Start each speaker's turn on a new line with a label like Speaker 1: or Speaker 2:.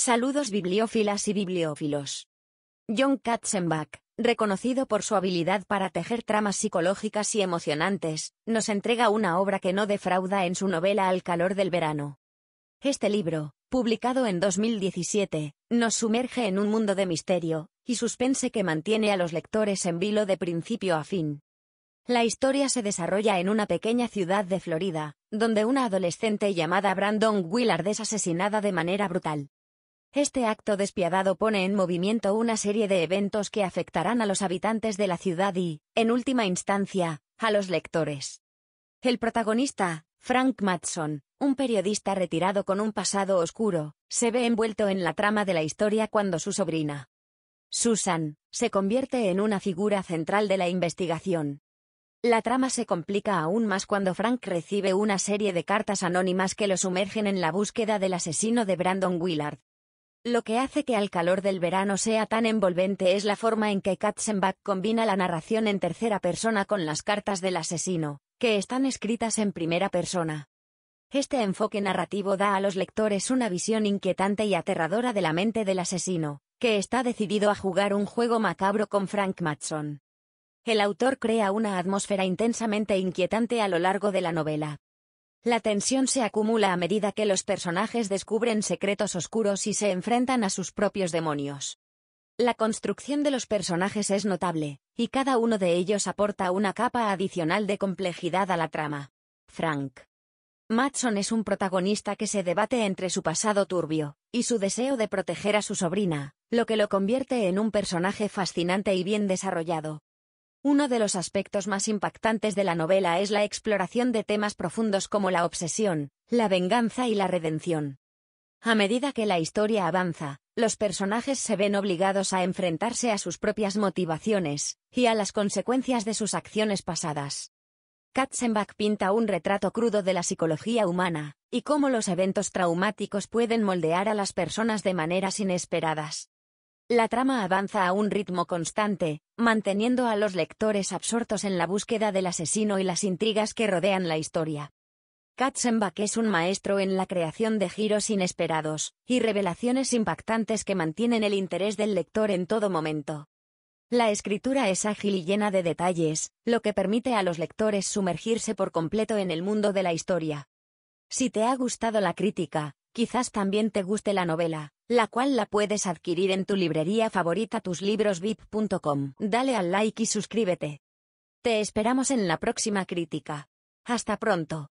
Speaker 1: Saludos bibliófilas y bibliófilos. John Katzenbach, reconocido por su habilidad para tejer tramas psicológicas y emocionantes, nos entrega una obra que no defrauda en su novela Al calor del verano. Este libro, publicado en 2017, nos sumerge en un mundo de misterio y suspense que mantiene a los lectores en vilo de principio a fin. La historia se desarrolla en una pequeña ciudad de Florida, donde una adolescente llamada Brandon Willard es asesinada de manera brutal. Este acto despiadado pone en movimiento una serie de eventos que afectarán a los habitantes de la ciudad y, en última instancia, a los lectores. El protagonista, Frank Matson, un periodista retirado con un pasado oscuro, se ve envuelto en la trama de la historia cuando su sobrina, Susan, se convierte en una figura central de la investigación. La trama se complica aún más cuando Frank recibe una serie de cartas anónimas que lo sumergen en la búsqueda del asesino de Brandon Willard, lo que hace que al calor del verano sea tan envolvente es la forma en que Katzenbach combina la narración en tercera persona con las cartas del asesino, que están escritas en primera persona. Este enfoque narrativo da a los lectores una visión inquietante y aterradora de la mente del asesino, que está decidido a jugar un juego macabro con Frank Matson. El autor crea una atmósfera intensamente inquietante a lo largo de la novela, la tensión se acumula a medida que los personajes descubren secretos oscuros y se enfrentan a sus propios demonios. La construcción de los personajes es notable, y cada uno de ellos aporta una capa adicional de complejidad a la trama. Frank. Matson es un protagonista que se debate entre su pasado turbio, y su deseo de proteger a su sobrina, lo que lo convierte en un personaje fascinante y bien desarrollado. Uno de los aspectos más impactantes de la novela es la exploración de temas profundos como la obsesión, la venganza y la redención. A medida que la historia avanza, los personajes se ven obligados a enfrentarse a sus propias motivaciones y a las consecuencias de sus acciones pasadas. Katzenbach pinta un retrato crudo de la psicología humana y cómo los eventos traumáticos pueden moldear a las personas de maneras inesperadas. La trama avanza a un ritmo constante, manteniendo a los lectores absortos en la búsqueda del asesino y las intrigas que rodean la historia. Katzenbach es un maestro en la creación de giros inesperados y revelaciones impactantes que mantienen el interés del lector en todo momento. La escritura es ágil y llena de detalles, lo que permite a los lectores sumergirse por completo en el mundo de la historia. Si te ha gustado la crítica, quizás también te guste la novela, la cual la puedes adquirir en tu librería favorita tuslibrosvip.com. Dale al like y suscríbete. Te esperamos en la próxima crítica. Hasta pronto.